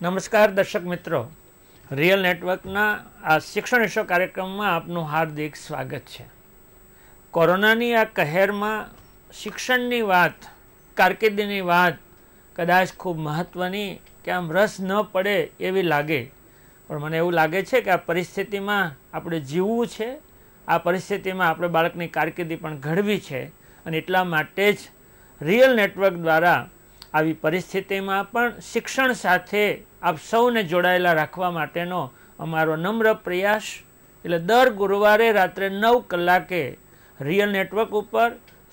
નમસ્કાર દર્શક મિત્રો રિયલ નેટવર્કના આ શિક્ષણ વિશ્વ કાર્યક્રમમાં આપનું હાર્દિક સ્વાગત છે કોરોનાની આ કહેરમાં શિક્ષણની વાત કારકિર્દીની વાત કદાચ ખૂબ મહત્ત્વની કે આમ રસ ન પડે એવી લાગે પણ મને એવું લાગે છે કે આ પરિસ્થિતિમાં આપણે જીવવું છે આ પરિસ્થિતિમાં આપણે બાળકની કારકિર્દી પણ ઘડવી છે અને એટલા માટે જ રિયલ નેટવર્ક દ્વારા આવી પરિસ્થિતિમાં પણ શિક્ષણ સાથે આપ સૌને જોડાયેલા રાખવા માટેનો અમારો નમ્ર પ્રયાસ એટલે દર ગુરુવારે રાત્રે નવ કલાકે રિયલ નેટવર્ક ઉપર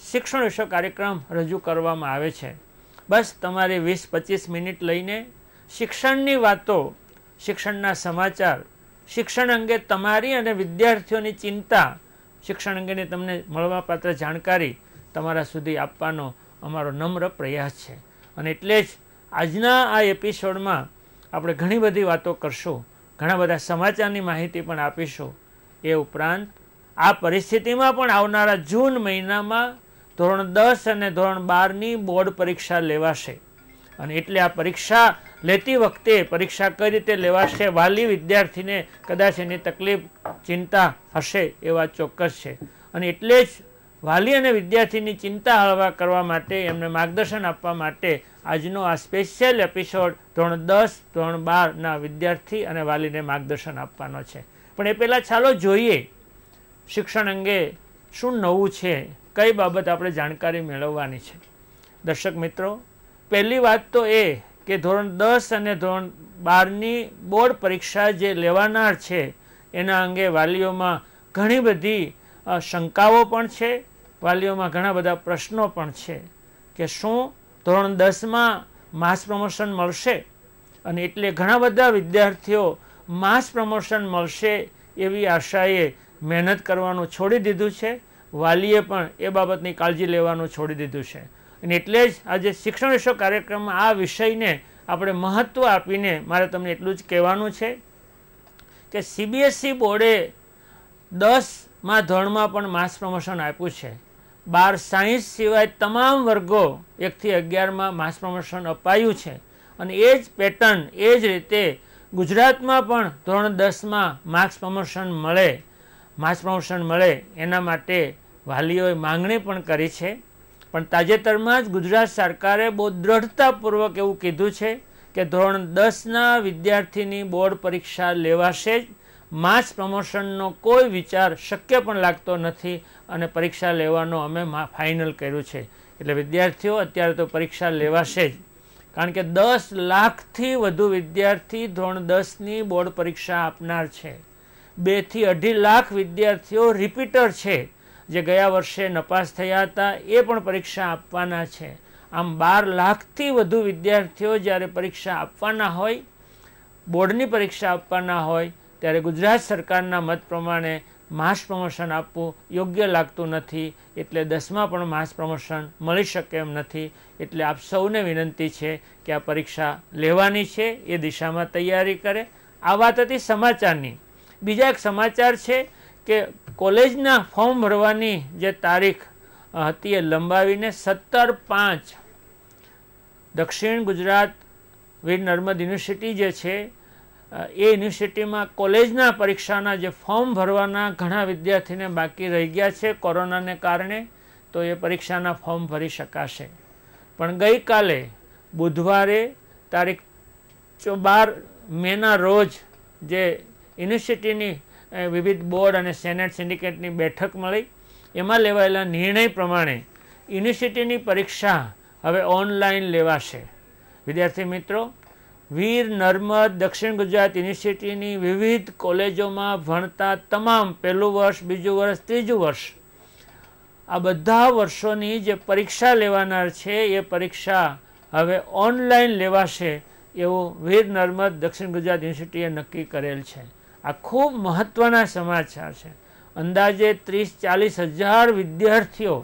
શિક્ષણ વિશે કાર્યક્રમ રજૂ કરવામાં આવે છે બસ તમારે વીસ પચીસ મિનિટ લઈને શિક્ષણની વાતો શિક્ષણના સમાચાર શિક્ષણ અંગે તમારી અને વિદ્યાર્થીઓની ચિંતા શિક્ષણ અંગેની તમને મળવાપાત્ર જાણકારી તમારા સુધી આપવાનો અમારો નમ્ર પ્રયાસ છે અને એટલે જ આજના આ એપિસોડમાં આપણે ઘણી બધી વાતો કરશું ઘણા બધા સમાચારની માહિતી પણ આપીશું એ ઉપરાંત આ પરિસ્થિતિમાં પણ આવનારા જૂન મહિનામાં ધોરણ દસ અને ધોરણ બારની બોર્ડ પરીક્ષા લેવાશે અને એટલે આ પરીક્ષા લેતી વખતે પરીક્ષા કઈ રીતે લેવાશે વાલી વિદ્યાર્થીને કદાચ એની તકલીફ ચિંતા હશે એવા ચોક્કસ છે અને એટલે જ વાલી અને વિદ્યાર્થીની ચિંતા હળવા કરવા માટે એમને માર્ગદર્શન આપવા માટે આજનો આ સ્પેશિયલ એપિસોડ ધોરણ દસ ધોરણ બારના વિદ્યાર્થી અને વાલીને માર્ગદર્શન આપવાનો છે પણ એ પહેલાં ચાલો જોઈએ શિક્ષણ અંગે શું નવું છે કઈ બાબત આપણે જાણકારી મેળવવાની છે દર્શક મિત્રો પહેલી વાત તો એ કે ધોરણ દસ અને ધોરણ બારની બોર્ડ પરીક્ષા જે લેવાનાર છે એના અંગે વાલીઓમાં ઘણી બધી શંકાઓ પણ છે વાલીઓમાં ઘણા બધા પ્રશ્નો પણ છે કે શું ધોરણ દસમાં માસ પ્રમોશન મળશે અને એટલે ઘણા બધા વિદ્યાર્થીઓ માસ પ્રમોશન મળશે એવી આશાએ મહેનત કરવાનું છોડી દીધું છે વાલીએ પણ એ બાબતની કાળજી લેવાનું છોડી દીધું છે અને એટલે જ આજે શિક્ષણ વિશ્વ કાર્યક્રમમાં આ વિષયને આપણે મહત્ત્વ આપીને મારે તમને એટલું જ કહેવાનું છે કે સીબીએસઈ e બોર્ડે દસમાં ધોરણમાં પણ માસ પ્રમોશન આપ્યું છે બાર સાયન્સ સિવાય તમામ વર્ગો એકથી અગિયારમાં માસ પ્રમોશન અપાયું છે અને એ જ પેટર્ન એ જ રીતે ગુજરાતમાં પણ ધોરણ દસમાં માર્ક્સ પ્રમોશન મળે માસ પ્રમોશન મળે એના માટે વાલીઓએ માંગણી પણ કરી છે પણ તાજેતરમાં જ ગુજરાત સરકારે બહુ દ્રઢતાપૂર્વક એવું કીધું છે કે ધોરણ દસના વિદ્યાર્થીની બોર્ડ પરીક્ષા લેવાશે જ માસ પ્રમોશનનો કોઈ વિચાર શક્ય પણ લાગતો નથી અને પરીક્ષા લેવાનો અમે ફાઇનલ કર્યું છે એટલે વિદ્યાર્થીઓ અત્યારે તો પરીક્ષા લેવાશે જ કારણ કે દસ લાખથી વધુ વિદ્યાર્થી ધોરણ દસની બોર્ડ પરીક્ષા આપનાર છે બેથી અઢી લાખ વિદ્યાર્થીઓ રિપીટર છે જે ગયા વર્ષે નપાસ થયા હતા એ પણ પરીક્ષા આપવાના છે આમ બાર લાખથી વધુ વિદ્યાર્થીઓ જ્યારે પરીક્ષા આપવાના હોય બોર્ડની પરીક્ષા આપવાના હોય ત્યારે ગુજરાત સરકારના મત પ્રમાણે માસ પ્રમોશન આપવું યોગ્ય લાગતું નથી એટલે દસમાં પણ માસ પ્રમોશન મળી શકે એમ નથી એટલે આપ સૌને વિનંતી છે કે આ પરીક્ષા લેવાની છે એ દિશામાં તૈયારી કરે આ વાત હતી સમાચારની બીજા એક સમાચાર છે કે કોલેજના ફોર્મ ભરવાની જે તારીખ હતી એ લંબાવીને સત્તર પાંચ દક્ષિણ ગુજરાત વીર નર્મદ યુનિવર્સિટી જે છે એ યુનિવર્સિટીમાં કોલેજના પરીક્ષાના જે ફોર્મ ભરવાના ઘણા વિદ્યાર્થીને બાકી રહી ગયા છે કોરોનાને કારણે તો એ પરીક્ષાના ફોર્મ ભરી શકાશે પણ ગઈકાલે બુધવારે તારીખ ચો બાર મેના રોજ જે યુનિવર્સિટીની વિવિધ બોર્ડ અને સેનેટ સિન્ડિકેટની બેઠક મળી એમાં લેવાયેલા નિર્ણય પ્રમાણે યુનિવર્સિટીની પરીક્ષા હવે ઓનલાઈન લેવાશે વિદ્યાર્થી મિત્રો વીર નર્મદ દક્ષિણ ગુજરાત યુનિવર્સિટીની વિવિધ કોલેજોમાં ભણતા તમામ પહેલું વર્ષ બીજું વર્ષ ત્રીજું વર્ષ આ બધા વર્ષોની જે પરીક્ષા લેવાનાર છે એ પરીક્ષા હવે ઓનલાઈન લેવાશે એવું વીર નર્મદ દક્ષિણ ગુજરાત યુનિવર્સિટીએ નક્કી કરેલ છે આ ખૂબ મહત્ત્વના સમાચાર છે અંદાજે ત્રીસ ચાલીસ હજાર વિદ્યાર્થીઓ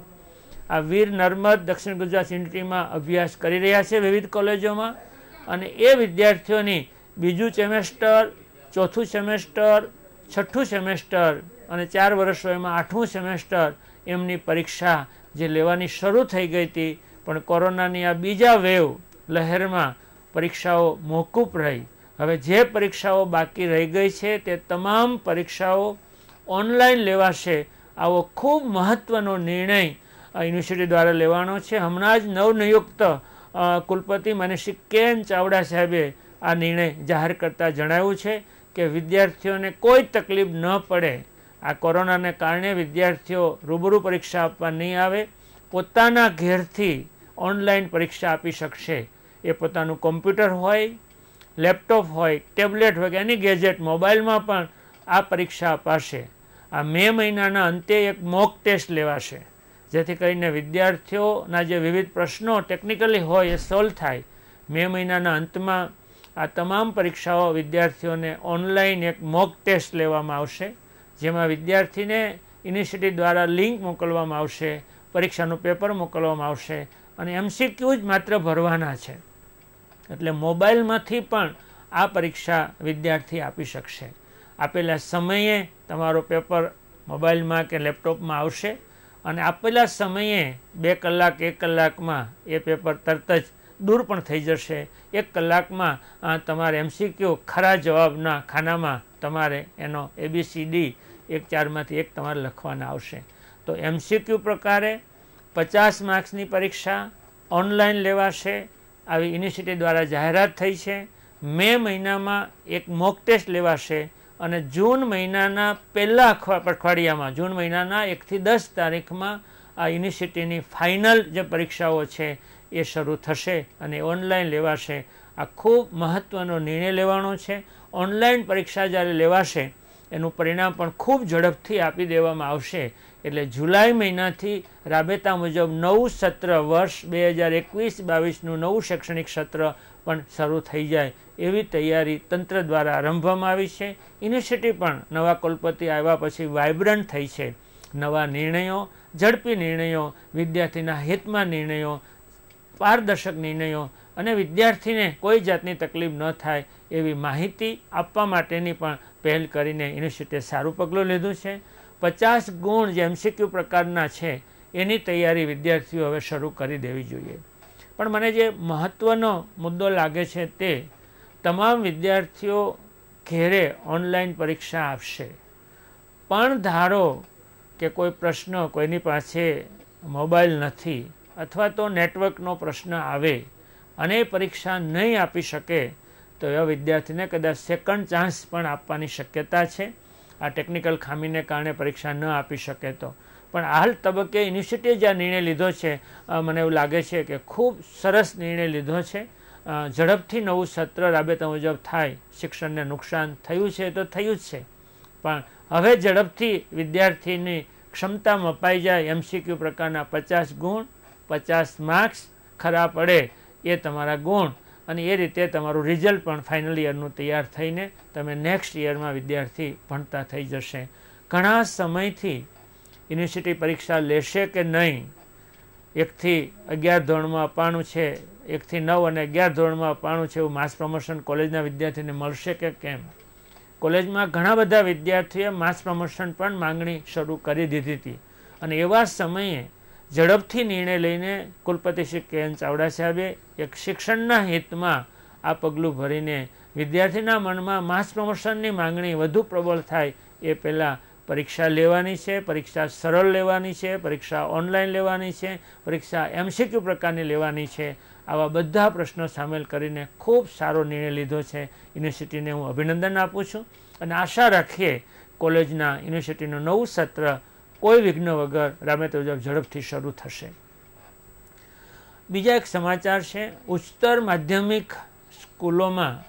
આ વીર નર્મદ દક્ષિણ ગુજરાત યુનિવર્સિટીમાં અભ્યાસ કરી રહ્યા છે વિવિધ કોલેજોમાં અને એ વિદ્યાર્થીઓની બીજું સેમેસ્ટર ચોથું સેમેસ્ટર છઠ્ઠું સેમેસ્ટર અને ચાર વર્ષ વયમાં આઠમું સેમેસ્ટર એમની પરીક્ષા જે લેવાની શરૂ થઈ ગઈ હતી પણ કોરોનાની આ બીજા વેવ લહેરમાં પરીક્ષાઓ મોકૂફ રહી હવે જે પરીક્ષાઓ બાકી રહી ગઈ છે તે તમામ પરીક્ષાઓ ઓનલાઈન લેવાશે આવો ખૂબ મહત્ત્વનો નિર્ણય યુનિવર્સિટી દ્વારા લેવાનો છે હમણાં જ નવનિયુક્ત કુલપતિ મનીષી કેન ચાવડા સાહેબે આ નિર્ણય જાહેર કરતાં જણાવ્યું છે કે વિદ્યાર્થીઓને કોઈ તકલીફ ન પડે આ કોરોનાને કારણે વિદ્યાર્થીઓ રૂબરૂ પરીક્ષા આપવા નહીં આવે પોતાના ઘેરથી ઓનલાઈન પરીક્ષા આપી શકશે એ પોતાનું કોમ્પ્યુટર હોય લેપટોપ હોય ટેબ્લેટ હોય કે એની ગેજેટ મોબાઈલમાં પણ આ પરીક્ષા અપાશે આ મે મહિનાના અંતે એક મોક ટેસ્ટ લેવાશે જેથી કરીને વિદ્યાર્થીઓના જે વિવિધ પ્રશ્નો ટેકનિકલી હોય એ સોલ્વ થાય મે મહિનાના અંતમાં આ તમામ પરીક્ષાઓ વિદ્યાર્થીઓને ઓનલાઈન એક મોક ટેસ્ટ લેવામાં આવશે જેમાં વિદ્યાર્થીને યુનિવર્સિટી દ્વારા લિંક મોકલવામાં આવશે પરીક્ષાનું પેપર મોકલવામાં આવશે અને એમસીક્યુ જ માત્ર ભરવાના છે એટલે મોબાઈલમાંથી પણ આ પરીક્ષા વિદ્યાર્થી આપી શકશે આપેલા સમયે તમારો પેપર મોબાઈલમાં કે લેપટોપમાં આવશે અને આપેલા સમયે બે કલાક એક કલાકમાં એ પેપર તરત જ દૂર પણ થઈ જશે એક કલાકમાં તમારે એમસીક્યુ ખરા જવાબના ખાનામાં તમારે એનો એબીસીડી એક ચારમાંથી એક તમારે લખવાના આવશે તો એમસીક્યુ પ્રકારે પચાસ માર્ક્સની પરીક્ષા ઓનલાઈન લેવાશે આવી યુનિવર્સિટી દ્વારા જાહેરાત થઈ છે મે મહિનામાં એક મોક ટેસ્ટ લેવાશે અને જૂન મહિનાના પહેલા અઠવાડિયામાં જૂન મહિનાના એકથી દસ તારીખમાં આ યુનિવર્સિટીની ફાઇનલ જે પરીક્ષાઓ છે એ શરૂ થશે અને ઓનલાઈન લેવાશે આ ખૂબ મહત્ત્વનો નિર્ણય લેવાનો છે ઓનલાઈન પરીક્ષા જ્યારે લેવાશે એનું પરિણામ પણ ખૂબ ઝડપથી આપી દેવામાં આવશે એટલે જુલાઈ મહિનાથી રાબેતા મુજબ નવું સત્ર વર્ષ બે હજાર એકવીસ બાવીસનું નવું શૈક્ષણિક સત્ર પણ શરૂ થઈ જાય એવી તૈયારી તંત્ર દ્વારા આરંભવામાં આવી છે યુનિવર્સિટી પણ નવા કુલપતિ આવ્યા પછી વાઇબ્રન્ટ થઈ છે નવા નિર્ણયો ઝડપી નિર્ણયો વિદ્યાર્થીના હિતમાં નિર્ણયો પારદર્શક નિર્ણયો અને વિદ્યાર્થીને કોઈ જાતની તકલીફ ન થાય એવી માહિતી આપવા માટેની પણ પહેલ કરીને યુનિવર્સિટીએ સારું પગલું લીધું છે પચાસ ગુણ જે એમસીક્યુ પ્રકારના છે એની તૈયારી વિદ્યાર્થીઓ હવે શરૂ કરી દેવી જોઈએ પણ મને જે મહત્ત્વનો મુદ્દો લાગે છે તે તમામ વિદ્યાર્થીઓ ઘેરે ઓનલાઈન પરીક્ષા આપશે પણ ધારો કે કોઈ પ્રશ્ન કોઈની પાસે મોબાઈલ નથી અથવા તો નેટવર્કનો પ્રશ્ન આવે અને પરીક્ષા નહીં આપી શકે તો એવા વિદ્યાર્થીને કદાચ સેકન્ડ ચાન્સ પણ આપવાની શક્યતા છે આ ટેકનિકલ ખામીને કારણે પરીક્ષા ન આપી શકે તો પણ હાલ તબક્કે યુનિવર્સિટીએ જે આ નિર્ણય લીધો છે મને એવું લાગે છે કે ખૂબ સરસ નિર્ણય લીધો છે ઝડપથી નવું સત્ર રાબેતા મુજબ થાય શિક્ષણને નુકસાન થયું છે તો થયું જ છે પણ હવે ઝડપથી વિદ્યાર્થીની ક્ષમતા મપાઈ જાય એમસીક્યુ પ્રકારના પચાસ ગુણ પચાસ માર્ક્સ ખરા પડે એ તમારા ગુણ અને એ રીતે તમારું રિઝલ્ટ પણ ફાઇનલ યરનું તૈયાર થઈને તમે નેક્સ્ટ યરમાં વિદ્યાર્થી ભણતા થઈ જશે ઘણા સમયથી યુનિવર્સિટી પરીક્ષા લેશે કે નહીં એકથી અગિયાર ધોરણમાં અપાણું છે એકથી નવ અને અગિયાર ધોરણમાં અપાણું છે એવું માસ પ્રમોશન કોલેજના વિદ્યાર્થીને મળશે કે કેમ કોલેજમાં ઘણા બધા વિદ્યાર્થીઓએ માસ પ્રમોશન પણ માંગણી શરૂ કરી દીધી હતી અને એવા સમયે ઝડપથી નિર્ણય લઈને કુલપતિ શ્રી કે એન ચાવડા સાહેબે એક શિક્ષણના હિતમાં આ પગલું ભરીને વિદ્યાર્થીના મનમાં માસ પ્રમોશનની માંગણી વધુ પ્રબળ થાય એ પહેલાં પરીક્ષા લેવાની છે પરીક્ષા સરળ લેવાની છે પરીક્ષા ઓનલાઈન લેવાની છે પરીક્ષા એમસીક્યુ પ્રકારની લેવાની છે આવા બધા પ્રશ્નો સામેલ કરીને ખૂબ સારો નિર્ણય લીધો છે યુનિવર્સિટીને હું અભિનંદન આપું છું અને આશા રાખીએ કોલેજના યુનિવર્સિટીનું નવું સત્ર કોઈ વિઘ્ન વગર રામેત મુજબ ઝડપથી શરૂ થશે બીજા એક સમાચાર છે ઉચ્ચતર માધ્યમિક સ્કૂલોમાં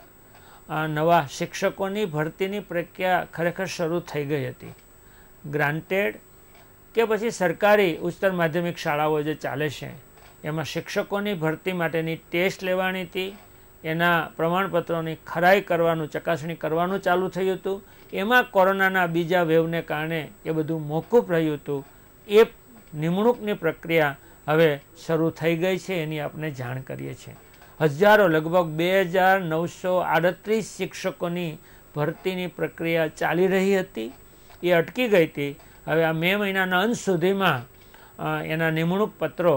નવા શિક્ષકોની ભરતીની પ્રક્રિયા ખરેખર શરૂ થઈ ગઈ હતી ગ્રાન્ટેડ કે પછી સરકારી ઉચ્ચતર માધ્યમિક શાળાઓ જે ચાલે છે એમાં શિક્ષકોની ભરતી માટેની ટેસ્ટ લેવાની હતી એના પ્રમાણપત્રોની ખરાઈ કરવાનું ચકાસણી કરવાનું ચાલુ થયું હતું એમાં કોરોનાના બીજા વેવને કારણે એ બધું મોકૂફ રહ્યું હતું એ નિમણૂકની પ્રક્રિયા હવે શરૂ થઈ ગઈ છે એની આપણે જાણ કરીએ છીએ હજારો લગભગ બે હજાર નવસો આડત્રીસ શિક્ષકોની ભરતીની પ્રક્રિયા ચાલી રહી હતી એ અટકી ગઈ હતી હવે આ મે મહિનાના અંત સુધીમાં એના નિમણૂક પત્રો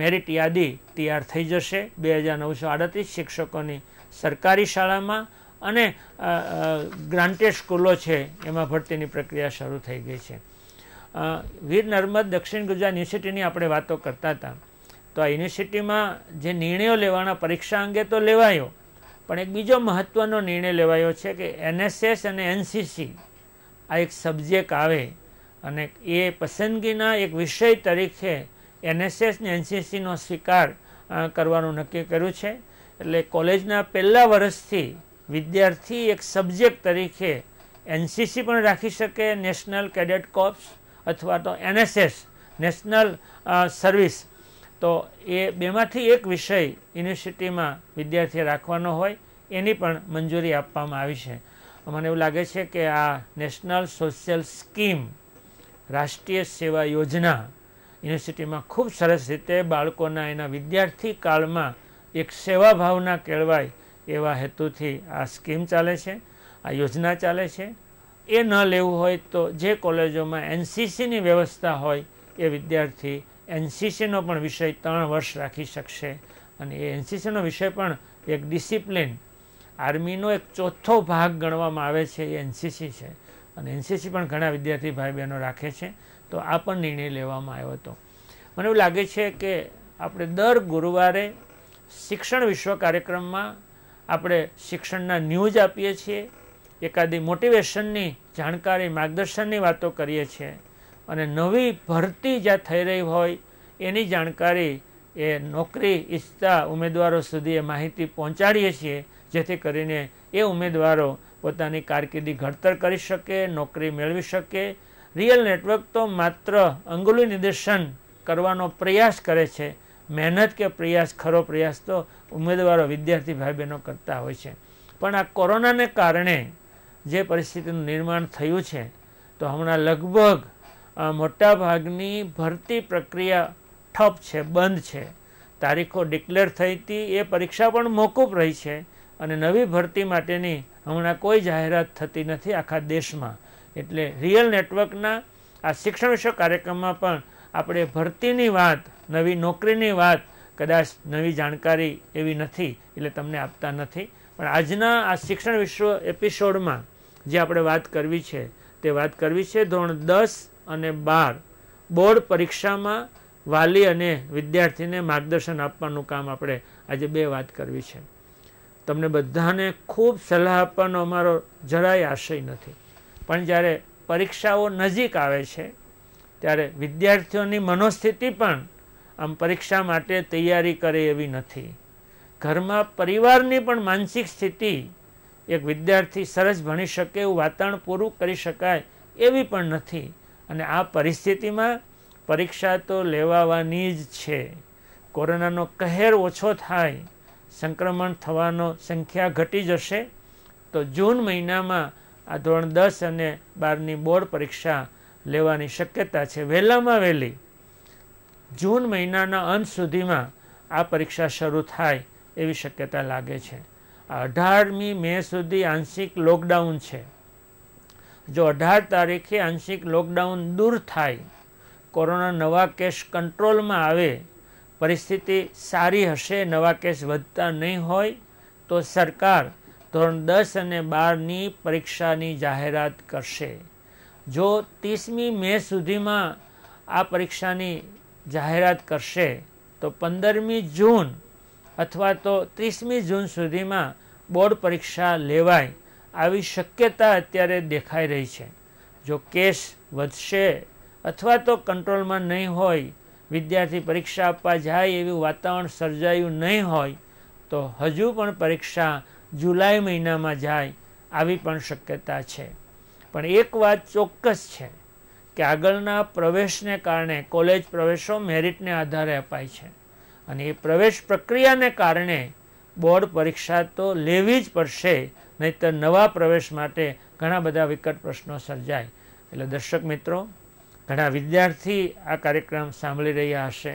મેરિટ યાદી તૈયાર થઈ જશે બે હજાર નવસો આડત્રીસ શિક્ષકોની સરકારી શાળામાં અને ગ્રાન્ટેડ સ્કૂલો છે એમાં ભરતીની પ્રક્રિયા શરૂ થઈ ગઈ છે વીર નર્મદ દક્ષિણ ગુજરાત યુનિવર્સિટીની આપણે વાતો કરતા હતા તો આ યુનિવર્સિટીમાં જે નિર્ણયો લેવાના પરીક્ષા અંગે તો લેવાયો પણ એક બીજો મહત્ત્વનો નિર્ણય લેવાયો છે કે એનએસએસ અને એનસીસી આ એક સબ્જેક્ટ આવે અને એ પસંદગીના એક વિષય તરીકે એનએસએસ ને એનસીસીનો સ્વીકાર કરવાનું નક્કી કર્યું છે એટલે કોલેજના પહેલા વર્ષથી વિદ્યાર્થી એક સબ્જેક્ટ તરીકે એનસીસી પણ રાખી શકે નેશનલ કેડેટ કોપ્સ અથવા તો એનએસએસ નેશનલ સર્વિસ તો એ બેમાંથી એક વિષય યુનિવર્સિટીમાં વિદ્યાર્થીએ રાખવાનો હોય એની પણ મંજૂરી આપવામાં આવી છે મને એવું લાગે છે કે આ નેશનલ સોશિયલ સ્કીમ રાષ્ટ્રીય સેવા યોજના યુનિવર્સિટીમાં ખૂબ સરસ રીતે બાળકોના એના વિદ્યાર્થી કાળમાં એક સેવા ભાવના કેળવાય એવા હેતુથી આ સ્કીમ ચાલે છે આ યોજના ચાલે છે એ ન લેવું હોય તો જે કોલેજોમાં એનસીસીની વ્યવસ્થા હોય એ વિદ્યાર્થી એનસીસીનો પણ વિષય ત્રણ વર્ષ રાખી શકશે અને એ એનસીસીનો વિષય પણ એક ડિસિપ્લિન આર્મીનો એક ચોથો ભાગ ગણવામાં આવે છે એ એનસીસી છે અને એનસીસી પણ ઘણા વિદ્યાર્થી ભાઈ બહેનો રાખે છે તો આ પણ નિર્ણય લેવામાં આવ્યો હતો મને એવું લાગે છે કે આપણે દર ગુરુવારે શિક્ષણ વિશ્વ કાર્યક્રમમાં આપણે શિક્ષણના ન્યૂઝ આપીએ છીએ એકાદી મોટિવેશનની જાણકારી માર્ગદર્શનની વાતો કરીએ છીએ અને નવી ભરતી જ્યાં થઈ રહી હોય એની જાણકારી એ નોકરી ઈચ્છતા ઉમેદવારો સુધી એ માહિતી પહોંચાડીએ છીએ જેથી કરીને એ ઉમેદવારો પોતાની કારકિર્દી ઘડતર કરી શકે નોકરી મેળવી શકે રિયલ નેટવર્ક તો માત્ર અંગુલી નિર્દેશન કરવાનો પ્રયાસ કરે છે મહેનત કે પ્રયાસ ખરો પ્રયાસ તો ઉમેદવારો વિદ્યાર્થી ભાઈ બહેનો કરતા હોય છે પણ આ કોરોનાને કારણે જે પરિસ્થિતિનું નિર્માણ થયું છે તો હમણાં લગભગ મોટાભાગની ભરતી પ્રક્રિયા ઠપ છે બંધ છે તારીખો ડિક્લેર થઈ હતી એ પરીક્ષા પણ મોકૂફ રહી છે અને નવી ભરતી માટેની હમણાં કોઈ જાહેરાત થતી નથી આખા દેશમાં એટલે રિયલ નેટવર્કના આ શિક્ષણ વિષયક કાર્યક્રમમાં પણ આપણે ભરતીની વાત નવી નોકરીની વાત કદાચ નવી જાણકારી એવી નથી એટલે તમને આપતા નથી પણ આજના આ શિક્ષણ વિશ્વ એપિસોડમાં જે આપણે વાત કરવી છે તે વાત કરવી છે ધોરણ દસ અને બાર બોર્ડ પરીક્ષામાં વાલી અને વિદ્યાર્થીને માર્ગદર્શન આપવાનું કામ આપણે આજે બે વાત કરવી છે તમને બધાને ખૂબ સલાહ આપવાનો અમારો જરાય આશય નથી પણ જ્યારે પરીક્ષાઓ નજીક આવે છે ત્યારે વિદ્યાર્થીઓની મનોસ્થિતિ પણ આમ પરીક્ષા માટે તૈયારી કરે એવી નથી ઘરમાં પરિવારની પણ માનસિક સ્થિતિ એક વિદ્યાર્થી સરસ ભણી શકે એવું વાતાવરણ પૂરું કરી શકાય એવી પણ નથી અને આ પરિસ્થિતિમાં પરીક્ષા તો લેવાવાની જ છે કોરોનાનો કહેર ઓછો થાય સંક્રમણ થવાનો સંખ્યા ઘટી જશે તો જૂન મહિનામાં આ ધોરણ દસ અને બારની બોર્ડ પરીક્ષા લેવાની શક્યતા છે વહેલામાં વહેલી જૂન મહિનાના અંત સુધીમાં આ પરીક્ષા શરૂ થાય એવી શક્યતા લાગે છે અઢારમી મે સુધી આંશિક લોકડાઉન છે જો અઢાર તારીખે આંશિક લોકડાઉન દૂર થાય કોરોના નવા કેસ કંટ્રોલમાં આવે પરિસ્થિતિ સારી હશે નવા કેસ વધતા નહીં હોય તો સરકાર ધોરણ દસ અને બારની પરીક્ષાની જાહેરાત કરશે જો ત્રીસમી મે સુધીમાં આ પરીક્ષાની જાહેરાત કરશે તો પંદરમી જૂન અથવા તો ત્રીસમી જૂન સુધીમાં બોર્ડ પરીક્ષા લેવાય આવી શક્યતા અત્યારે દેખાઈ રહી છે જો કેસ વધશે અથવા તો કંટ્રોલમાં નહીં હોય વિદ્યાર્થી પરીક્ષા આપવા જાય એવું વાતાવરણ સર્જાયું નહીં હોય તો હજુ પણ પરીક્ષા જુલાઈ મહિનામાં જાય આવી પણ શક્યતા છે પણ એક વાત ચોક્કસ છે કે આગળના પ્રવેશને કારણે કોલેજ પ્રવેશો મેરિટને આધારે અપાય છે અને એ પ્રવેશ પ્રક્રિયાને કારણે બોર્ડ પરીક્ષા તો લેવી જ પડશે નહીતર નવા પ્રવેશ માટે ઘણા બધા વિકટ પ્રશ્નો સર્જાય એટલે દર્શક મિત્રો ઘણા વિદ્યાર્થી આ કાર્યક્રમ સાંભળી રહ્યા હશે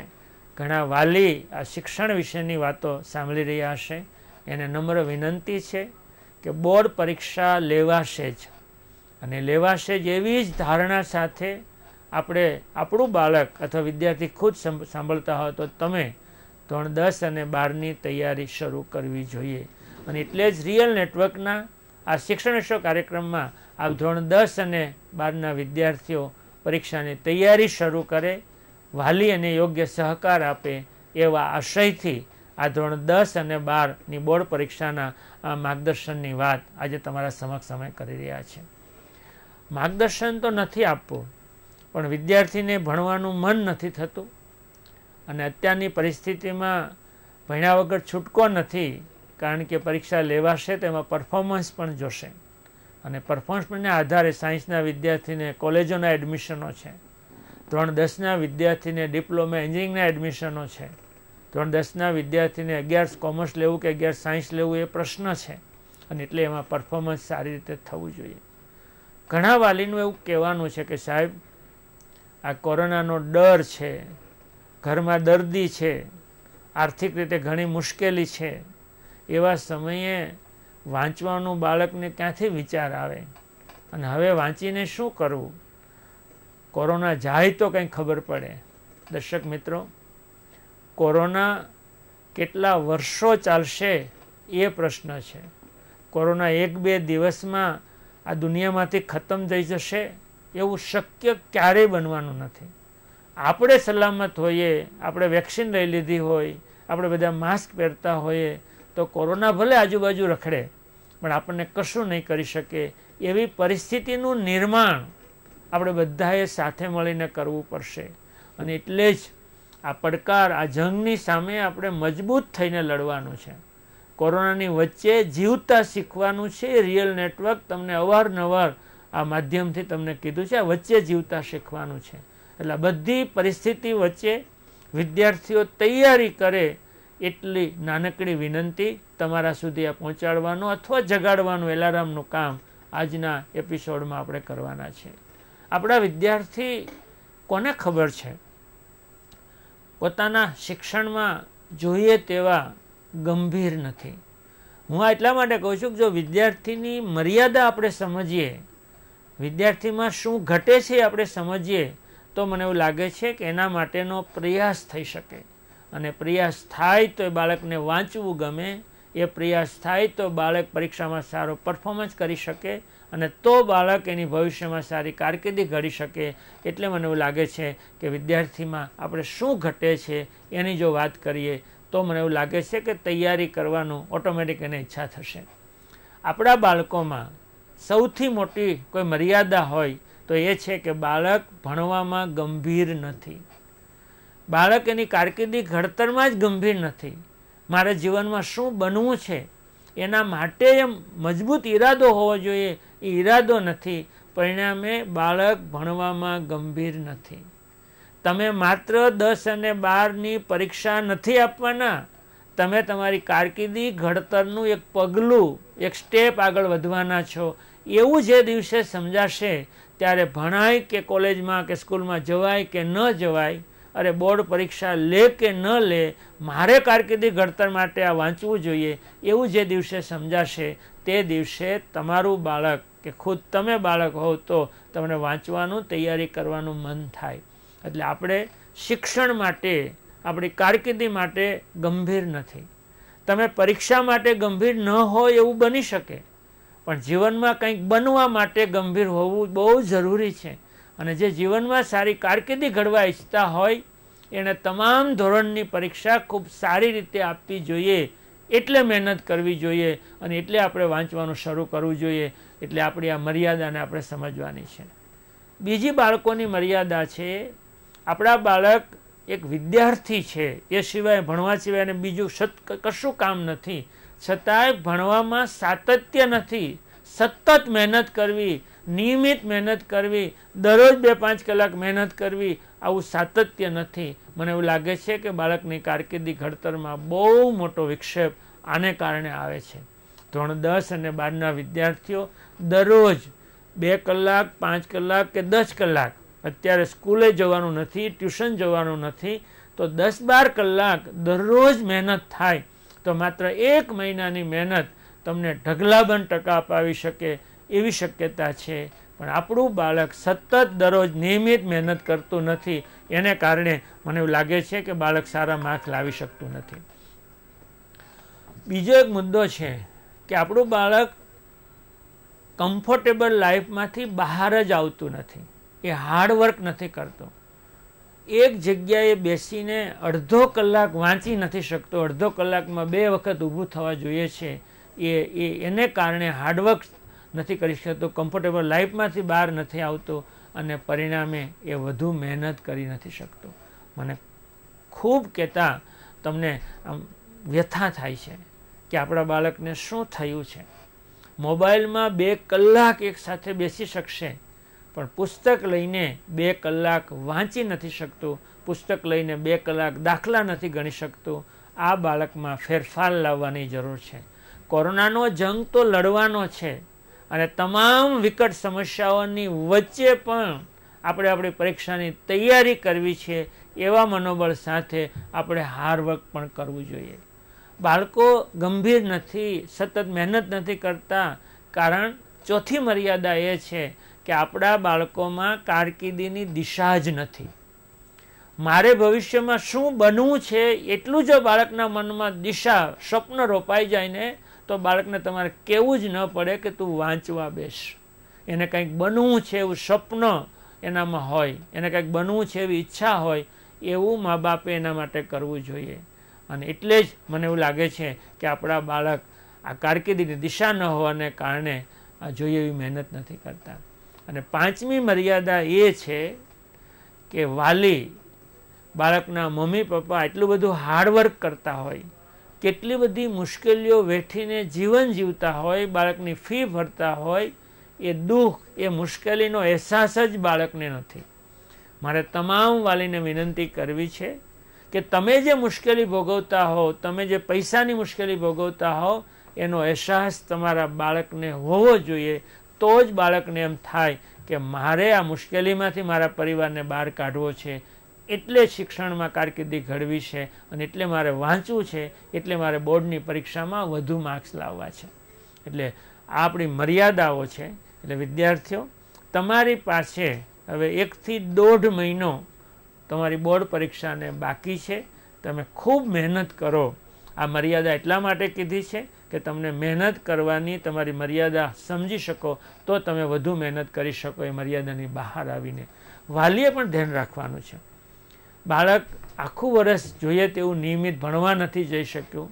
ઘણા વાલી આ શિક્ષણ વિશેની વાતો સાંભળી રહ્યા હશે એને નમ્ર વિનંતી છે કે બોર્ડ પરીક્ષા લેવાશે જ અને લેવાશે જ એવી જ ધારણા સાથે આપણે આપણું બાળક અથવા વિદ્યાર્થી ખુદ સાંભળતા હોય તો તમે ધોરણ દસ અને બારની તૈયારી શરૂ કરવી જોઈએ અને એટલે જ રિયલ નેટવર્કના આ શિક્ષણ શો કાર્યક્રમમાં આ ધોરણ દસ અને બારના વિદ્યાર્થીઓ પરીક્ષાની તૈયારી શરૂ કરે વાલી અને યોગ્ય સહકાર આપે એવા આશયથી આ ધોરણ દસ અને બારની બોર્ડ પરીક્ષાના માર્ગદર્શનની વાત આજે તમારા સમક્ષ અમે કરી રહ્યા છે માર્ગદર્શન તો નથી આપવું પણ વિદ્યાર્થીને ભણવાનું મન નથી થતું અને અત્યારની પરિસ્થિતિમાં ભણ્યા વગર છૂટકો નથી કારણ કે પરીક્ષા લેવાશે તેમાં પરફોર્મન્સ પણ જોશે અને પરફોર્મન્સને આધારે સાયન્સના વિદ્યાર્થીને કોલેજોના એડમિશનો છે ધોરણ દસના વિદ્યાર્થીને ડિપ્લોમા એન્જિનિયરિંગના એડમિશનો છે ધોરણ દસના વિદ્યાર્થીને અગિયાર કોમર્સ લેવું કે અગિયાર સાયન્સ લેવું એ પ્રશ્ન છે અને એટલે એમાં પરફોર્મન્સ સારી રીતે થવું જોઈએ ઘણા વાલીનું એવું કહેવાનું છે કે સાહેબ આ કોરોનાનો ડર છે ઘરમાં દર્દી છે આર્થિક રીતે ઘણી મુશ્કેલી છે એવા સમયે વાંચવાનો બાળકને ક્યાંથી વિચાર આવે અને હવે વાંચીને શું કરવું કોરોના જાય તો કંઈ ખબર પડે દર્શક મિત્રો કોરોના કેટલા વર્ષો ચાલશે એ પ્રશ્ન છે કોરોના એક બે દિવસમાં આ દુનિયામાંથી ખતમ થઈ જશે એવું શક્ય ક્યારેય બનવાનું નથી આપણે સલામત હોઈએ આપણે વેક્સિન લઈ લીધી હોય આપણે બધા માસ્ક પહેરતા હોઈએ તો કોરોના ભલે આજુબાજુ રખડે પણ આપણને કશું નહીં કરી શકે એવી પરિસ્થિતિનું નિર્માણ આપણે બધાએ સાથે મળીને કરવું પડશે અને એટલે જ આ પડકાર આ જંગની સામે આપણે મજબૂત થઈને લડવાનું છે કોરોનાની વચ્ચે જીવતા શીખવાનું છે રિયલ નેટવર્ક તમને અવારનવાર આ માધ્યમથી તમને કીધું છે આ વચ્ચે જીવતા શીખવાનું છે એટલે બધી પરિસ્થિતિ વચ્ચે વિદ્યાર્થીઓ તૈયારી કરે એટલી નાનકડી વિનંતી તમારા સુધી આ પહોંચાડવાનું અથવા જગાડવાનું એલારામનું કામ આજના એપિસોડમાં આપણે કરવાના છે આપણા વિદ્યાર્થી કોને ખબર છે પોતાના શિક્ષણમાં જોઈએ તેવા ગંભીર નથી હું એટલા માટે કહું છું કે જો વિદ્યાર્થીની મર્યાદા આપણે સમજીએ વિદ્યાર્થીમાં શું ઘટે છે આપણે સમજીએ તો મને એવું લાગે છે કે એના માટેનો પ્રયાસ થઈ શકે અને પ્રયાસ થાય તો એ બાળકને વાંચવું ગમે એ પ્રયાસ થાય તો બાળક પરીક્ષામાં સારો પરફોર્મન્સ કરી શકે અને તો બાળક એની ભવિષ્યમાં સારી કારકિર્દી ઘડી શકે એટલે મને એવું લાગે છે કે વિદ્યાર્થીમાં આપણે શું ઘટે છે એની જો વાત કરીએ તો મને એવું લાગે છે કે તૈયારી કરવાનું ઓટોમેટિક એને ઈચ્છા થશે આપણા બાળકોમાં સૌથી મોટી કોઈ મર્યાદા હોય તો એ છે કે બાળક ભણવામાં ગંભીર નથી બાળક એની કારકિર્દી ઘડતરમાં જ ગંભીર નથી મારે જીવનમાં શું બનવું છે એના માટે મજબૂત ઈરાદો હોવો જોઈએ એ ઈરાદો નથી પરિણામે બાળક ભણવામાં ગંભીર નથી તમે માત્ર દસ અને બારની પરીક્ષા નથી આપવાના તમે તમારી કારકિર્દી ઘડતરનું એક પગલું એક સ્ટેપ આગળ વધવાના છો એવું જે દિવસે સમજાશે ત્યારે ભણાય કે કોલેજમાં કે સ્કૂલમાં જવાય કે ન જવાય અરે બોર્ડ પરીક્ષા લે કે ન લે મારે કારકિર્દી ઘડતર માટે આ વાંચવું જોઈએ એવું જે દિવસે સમજાશે તે દિવસે તમારું બાળક કે ખુદ તમે બાળક હોવ તો તમને વાંચવાનું તૈયારી કરવાનું મન થાય એટલે આપણે શિક્ષણ માટે આપણી કારકિર્દી માટે ગંભીર નથી તમે પરીક્ષા માટે ગંભીર ન હોય એવું બની શકે પણ જીવનમાં કંઈક બનવા માટે ગંભીર હોવું બહુ જરૂરી છે અને જે જીવનમાં સારી કારકિર્દી ઘડવા ઈચ્છતા હોય એણે તમામ ધોરણની પરીક્ષા ખૂબ સારી રીતે આપવી જોઈએ એટલે મહેનત કરવી જોઈએ અને એટલે આપણે વાંચવાનું શરૂ કરવું જોઈએ એટલે આપણી આ મર્યાદાને આપણે સમજવાની છે બીજી બાળકોની મર્યાદા છે આપણા બાળક એક વિદ્યાર્થી છે એ સિવાય ભણવા સિવાય બીજું કશું કામ નથી છતાંય ભણવામાં સાતત્ય નથી સતત મહેનત કરવી નિયમિત મહેનત કરવી દરરોજ બે પાંચ કલાક મહેનત કરવી આવું સાતત્ય નથી મને એવું લાગે છે કે બાળકની કારકિર્દી ઘડતરમાં બહુ મોટો વિક્ષેપ આને કારણે આવે છે ધોરણ દસ અને બારના વિદ્યાર્થીઓ દરરોજ બે કલાક પાંચ કલાક કે દસ કલાક અત્યારે સ્કૂલે જવાનું નથી ટ્યુશન જવાનું નથી તો દસ બાર કલાક દરરોજ મહેનત થાય તો માત્ર એક મહિનાની મહેનત તમને ઢગલાબંધ ટકા અપાવી શકે એવી શક્યતા છે પણ આપણું બાળક સતત દરરોજ નિયમિત મહેનત કરતું નથી એને કારણે મને એવું લાગે છે કે બાળક સારા માર્ક લાવી શકતું નથી બીજો એક મુદ્દો છે કે આપણું બાળક કમ્ફર્ટેબલ લાઈફમાંથી બહાર જ આવતું નથી એ હાર્ડવર્ક નથી કરતો એક જગ્યાએ બેસીને અડધો કલાક વાંચી નથી શકતો અડધો કલાકમાં બે વખત ઊભું થવા જોઈએ છે એ એને કારણે હાર્ડવર્ક નથી કરી શકતો કમ્ફર્ટેબલ લાઈફમાંથી બહાર નથી આવતો અને પરિણામે એ વધુ મહેનત કરી નથી શકતો મને ખૂબ કહેતા તમને આમ વ્યથા થાય છે કે આપણા બાળકને શું થયું છે મોબાઈલમાં બે કલાક એકસાથે બેસી શકશે પણ પુસ્તક લઈને બે કલાક વાંચી નથી શકતો પુસ્તક લઈને બે કલાક દાખલા નથી ગણી શકતો આ બાળકમાં ફેરફાર લાવવાની જરૂર છે કોરોનાનો જંગ તો લડવાનો છે અને તમામ વિકટ સમસ્યાઓની વચ્ચે પણ આપણે આપણી પરીક્ષાની તૈયારી કરવી છે એવા મનોબળ સાથે આપણે હાર્ડવર્ક પણ કરવું જોઈએ બાળકો ગંભીર નથી સતત મહેનત નથી કરતા કારણ ચોથી મર્યાદા એ છે કે આપણા બાળકોમાં કારકિર્દીની દિશા જ નથી મારે ભવિષ્યમાં શું બનવું છે એટલું જો બાળકના મનમાં દિશા સ્વપ્ન રોપાઈ જાય ને તો બાળકને તમારે કહેવું જ ન પડે કે તું વાંચવા બેસ એને કંઈક બનવું છે એવું સ્વપ્ન એનામાં હોય એને કંઈક બનવું છે એવી ઈચ્છા હોય એવું મા બાપે એના માટે કરવું જોઈએ અને એટલે જ મને એવું લાગે છે કે આપણા બાળક આ કારકિર્દીની દિશા ન હોવાને કારણે આ જોઈએ એવી મહેનત નથી કરતા અને પાંચમી મર્યાદા એ છે કે વાલી બાળકના મમ્મી પપ્પા એટલું બધું હાર્ડવર્ક કરતા હોય કેટલી બધી મુશ્કેલીઓ વેઠીને જીવન જીવતા હોય બાળકની ફી ભરતા હોય એ દુઃખ એ મુશ્કેલીનો અહેસાસ જ બાળકને નથી મારે તમામ વાલીને વિનંતી કરવી છે કે તમે જે મુશ્કેલી ભોગવતા હો તમે જે પૈસાની મુશ્કેલી ભોગવતા હો એનો અહેસાસ તમારા બાળકને હોવો જોઈએ તો જ બાળકને એમ થાય કે મારે આ મુશ્કેલીમાંથી મારા પરિવારને બહાર કાઢવો છે એટલે શિક્ષણમાં કારકિર્દી ઘડવી છે અને એટલે મારે વાંચવું છે એટલે મારે બોર્ડની પરીક્ષામાં વધુ માર્ક્સ લાવવા છે એટલે આ આપણી મર્યાદાઓ છે એટલે વિદ્યાર્થીઓ તમારી પાસે હવે એકથી દોઢ મહિનો તમારી બોર્ડ પરીક્ષાને બાકી છે તમે ખૂબ મહેનત કરો આ મર્યાદા એટલા માટે કીધી છે કે તમને મહેનત કરવાની તમારી મર્યાદા સમજી શકો તો તમે વધુ મહેનત કરી શકો એ મર્યાદાની બહાર આવીને વાલીએ પણ ધ્યાન રાખવાનું છે બાળક આખું વર્ષ જોઈએ તેવું નિયમિત ભણવા નથી જઈ શક્યું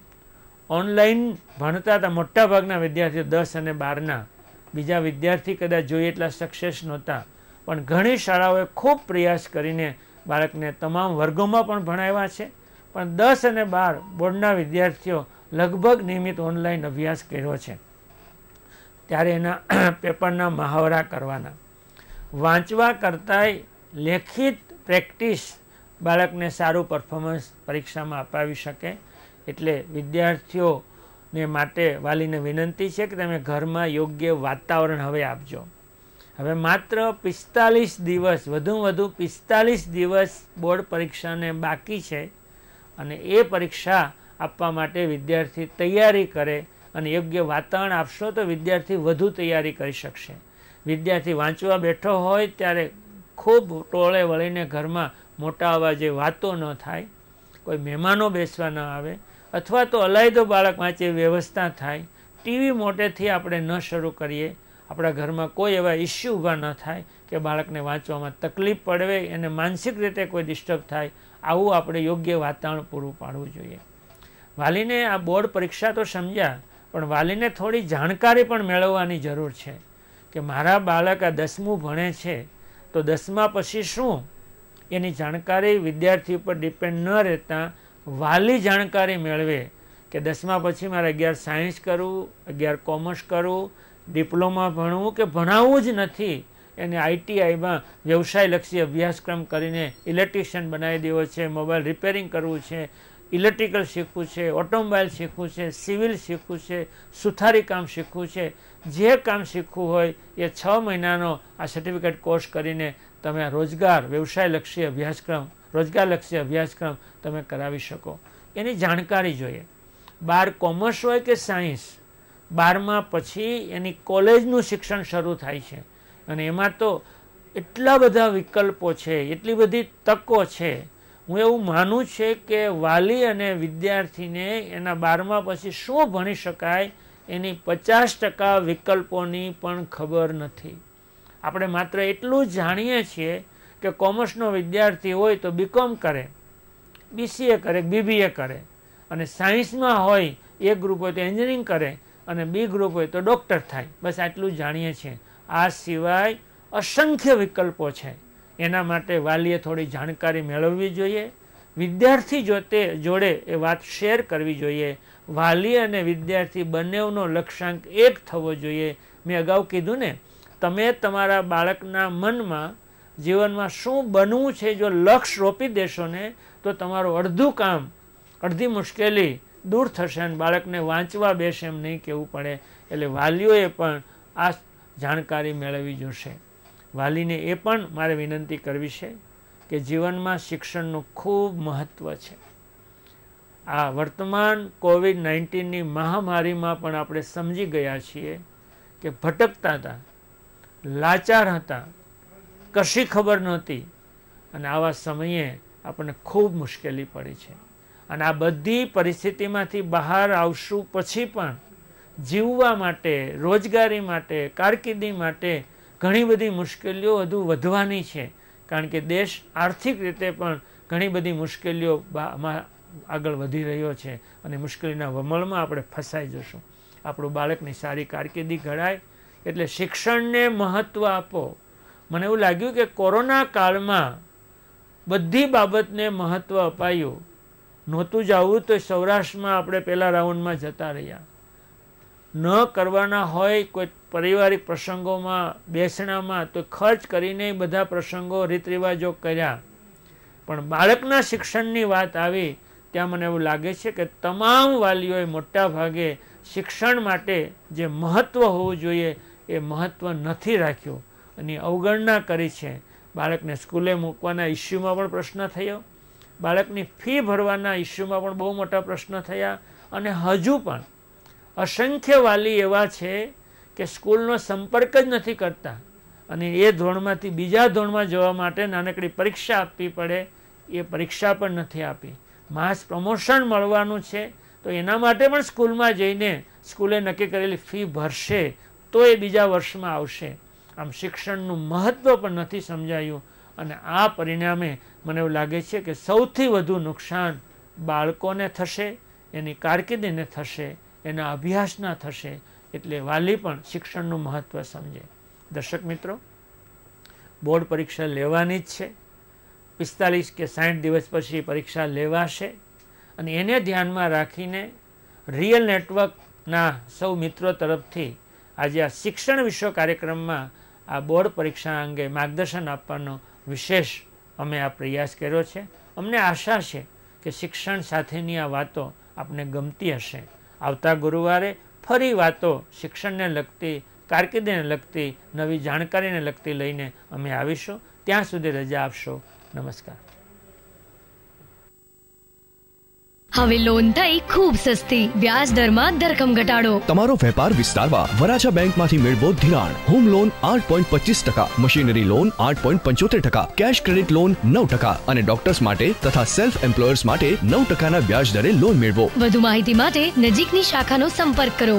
ઓનલાઈન ભણતા હતા મોટાભાગના વિદ્યાર્થીઓ દસ અને બારના બીજા વિદ્યાર્થી કદાચ જોઈએ એટલા સક્સેસ નહોતા પણ ઘણી શાળાઓએ ખૂબ પ્રયાસ કરીને બાળકને તમામ વર્ગોમાં પણ ભણાવ્યા છે પણ દસ અને બાર બોર્ડના વિદ્યાર્થીઓ લગભગ નિયમિત ઓનલાઈન અભ્યાસ કર્યો છે ત્યારે એના પેપરના મહાવરા કરવાના વાંચવા કરતાંય લેખિત પ્રેક્ટિસ બાળકને સારું પરફોર્મન્સ પરીક્ષામાં અપાવી શકે એટલે વિદ્યાર્થીઓને માટે વાલીને વિનંતી છે કે તમે ઘરમાં યોગ્ય વાતાવરણ હવે આપજો હવે માત્ર પિસ્તાલીસ દિવસ વધુ વધુ પિસ્તાલીસ દિવસ બોર્ડ પરીક્ષાને બાકી છે અને એ પરીક્ષા આપવા માટે વિદ્યાર્થી તૈયારી કરે અને યોગ્ય વાતાવરણ આપશો તો વિદ્યાર્થી વધુ તૈયારી કરી શકશે વિદ્યાર્થી વાંચવા બેઠો હોય ત્યારે ખૂબ ટોળે વળીને ઘરમાં મોટા અવાજે વાતો ન થાય કોઈ મહેમાનો બેસવા ન આવે અથવા તો અલાયદો બાળક વાંચે વ્યવસ્થા થાય ટીવી મોટેથી આપણે ન શરૂ કરીએ આપણા ઘરમાં કોઈ એવા ઇસ્યુ ઊભા ન થાય કે બાળકને વાંચવામાં તકલીફ પડવે એને માનસિક રીતે કોઈ ડિસ્ટર્બ થાય આવું આપણે યોગ્ય વાતાવરણ પૂરું પાડવું જોઈએ વાલીને આ બોર્ડ પરીક્ષા તો સમજ્યા પણ વાલીને થોડી જાણકારી પણ મેળવવાની જરૂર છે કે મારા બાળક આ દસમું ભણે છે તો દસમા પછી શું એની જાણકારી વિદ્યાર્થી ઉપર ડિપેન્ડ ન રહેતા વાલી જાણકારી મેળવે કે દસમા પછી મારે અગિયાર સાયન્સ કરવું અગિયાર કોમર્સ કરવું ડિપ્લોમા ભણવું કે ભણાવવું જ નથી એને આઈટીઆઈમાં વ્યવસાયલક્ષી અભ્યાસક્રમ કરીને ઇલેક્ટ્રિશિયન બનાવી દેવો છે મોબાઈલ રિપેરિંગ કરવું છે ઇલેક્ટ્રિકલ શીખવું છે ઓટોમોબાઈલ શીખવું છે સિવિલ શીખવું છે સુથારી કામ શીખવું છે જે કામ શીખવું હોય એ છ મહિનાનો આ સર્ટિફિકેટ કોર્સ કરીને તમે રોજગાર વ્યવસાયલક્ષી અભ્યાસક્રમ રોજગારલક્ષી અભ્યાસક્રમ તમે કરાવી શકો એની જાણકારી જોઈએ બાર કોમર્સ હોય કે સાયન્સ બારમા પછી એની કોલેજનું શિક્ષણ શરૂ થાય છે અને એમાં તો એટલા બધા વિકલ્પો છે એટલી બધી તકો છે હું એવું માનું છે કે વાલી અને વિદ્યાર્થીને એના બારમા પછી શું ભણી શકાય એની પચાસ ટકા વિકલ્પોની પણ ખબર નથી આપણે માત્ર એટલું જાણીએ છીએ કે કોમર્સનો વિદ્યાર્થી હોય તો બીકોમ કરે બીસીએ કરે બીબીએ કરે અને સાયન્સમાં હોય એ ગ્રુપ હોય તો એન્જિનિયરિંગ કરે અને બી ગ્રુપ હોય તો ડૉક્ટર થાય બસ આટલું જાણીએ છીએ આ સિવાય અસંખ્ય વિકલ્પો છે એના માટે વાલીએ થોડી જાણકારી મેળવવી જોઈએ વિદ્યાર્થી જોતે જોડે એ વાત શેર કરવી જોઈએ વાલી અને વિદ્યાર્થી બંનેનો લક્ષ્યાંક એક થવો જોઈએ મેં અગાઉ કીધું ને તમે તમારા બાળકના મનમાં જીવનમાં શું બનવું છે જો લક્ષ રોપી દેશો ને તો તમારું અડધું કામ અડધી મુશ્કેલી દૂર થશે અને બાળકને વાંચવા બેસે એમ નહીં કહેવું પડે એટલે વાલીઓએ પણ આ જાણકારી મેળવવી જોશે વાલીને એ પણ મારે વિનંતી કરવી છે કે જીવનમાં શિક્ષણનું ખૂબ મહત્ત્વ છે આ વર્તમાન કોવિડ નાઇન્ટીનની મહામારીમાં પણ આપણે સમજી ગયા છીએ કે ભટકતા હતા લાચાર હતા કશી ખબર નહોતી અને આવા સમયે આપણને ખૂબ મુશ્કેલી પડી છે અને આ બધી પરિસ્થિતિમાંથી બહાર આવશું પછી પણ જીવવા માટે રોજગારી માટે કારકિર્દી માટે ઘણી બધી મુશ્કેલીઓ વધુ વધવાની છે કારણ કે દેશ આર્થિક રીતે પણ ઘણી બધી મુશ્કેલીઓ આગળ વધી રહ્યો છે અને મુશ્કેલીના વમળમાં આપણે ફસાઈ જશું આપણું બાળકની સારી કારકિર્દી ઘડાય એટલે શિક્ષણને મહત્ત્વ આપો મને એવું લાગ્યું કે કોરોના કાળમાં બધી બાબતને મહત્ત્વ અપાયું નહોતું જવું તો સૌરાષ્ટ્રમાં આપણે પહેલા રાઉન્ડમાં જતા રહ્યા ન કરવાના હોય કોઈ પારિવારિક પ્રસંગોમાં બેસણામાં તો ખર્ચ કરીને બધા પ્રસંગો રીત રિવાજો કર્યા પણ બાળકના શિક્ષણની વાત આવી ત્યાં મને એવું લાગે છે કે તમામ વાલીઓએ મોટા ભાગે શિક્ષણ માટે જે મહત્ત્વ હોવું જોઈએ એ મહત્ત્વ નથી રાખ્યું અને અવગણના કરી છે બાળકને સ્કૂલે મૂકવાના ઇસ્યુમાં પણ પ્રશ્ન થયો બાળકની ફી ભરવાના ઇસ્યુમાં પણ બહુ મોટા પ્રશ્ન થયા અને હજુ પણ અસંખ્ય વાલી એવા છે કે સ્કૂલનો સંપર્ક જ નથી કરતા અને એ ધોરણમાંથી બીજા ધોરણમાં જવા માટે નાનકડી પરીક્ષા આપવી પડે એ પરીક્ષા પણ નથી આપી માસ પ્રમોશન મળવાનું છે તો એના માટે પણ સ્કૂલમાં જઈને સ્કૂલે નક્કી કરેલી ફી ભરશે તો એ બીજા વર્ષમાં આવશે આમ શિક્ષણનું મહત્ત્વ પણ નથી સમજાયું અને આ પરિણામે મને એવું લાગે છે કે સૌથી વધુ નુકસાન બાળકોને થશે એની કારકિર્દીને થશે એના અભ્યાસના થશે એટલે વાલી પણ શિક્ષણનું મહત્ત્વ સમજે દર્શક મિત્રો બોર્ડ પરીક્ષા લેવાની જ છે પિસ્તાલીસ કે સાઠ દિવસ પછી પરીક્ષા લેવાશે અને એને ધ્યાનમાં રાખીને રિયલ નેટવર્કના સૌ મિત્રો તરફથી આજે આ શિક્ષણ વિશ્વ કાર્યક્રમમાં આ બોર્ડ પરીક્ષા અંગે માર્ગદર્શન આપવાનો વિશેષ અમે આ પ્રયાસ કર્યો છે અમને આશા છે કે શિક્ષણ સાથેની આ વાતો આપને ગમતી હશે આવતા ગુરુવારે ફરી વાતો શિક્ષણને લગતી કારકિર્દીને લગતી નવી જાણકારીને લગતી લઈને અમે આવીશું ત્યાં સુધી રજા આપશો નમસ્કાર હવે લોન થઈ ખૂબ સસ્તી વ્યાજ દરમાં ધરખમ ઘટાડો તમારો વેપાર વિસ્તારવા વરાછા બેંકમાંથી મેળવો ધિરાણ હોમ લોન આઠ પોઈન્ટ પચીસ ટકા મશીનરી લોન આઠ પોઈન્ટ પંચોતેર ટકા કેશ ક્રેડિટ લોન નવ ટકા અને ડોક્ટર્સ માટે તથા સેલ્ફ એમ્પ્લોયર્સ માટે નવ ટકાના વ્યાજ દરે લોન મેળવો વધુ માહિતી માટે નજીકની શાખાનો સંપર્ક કરો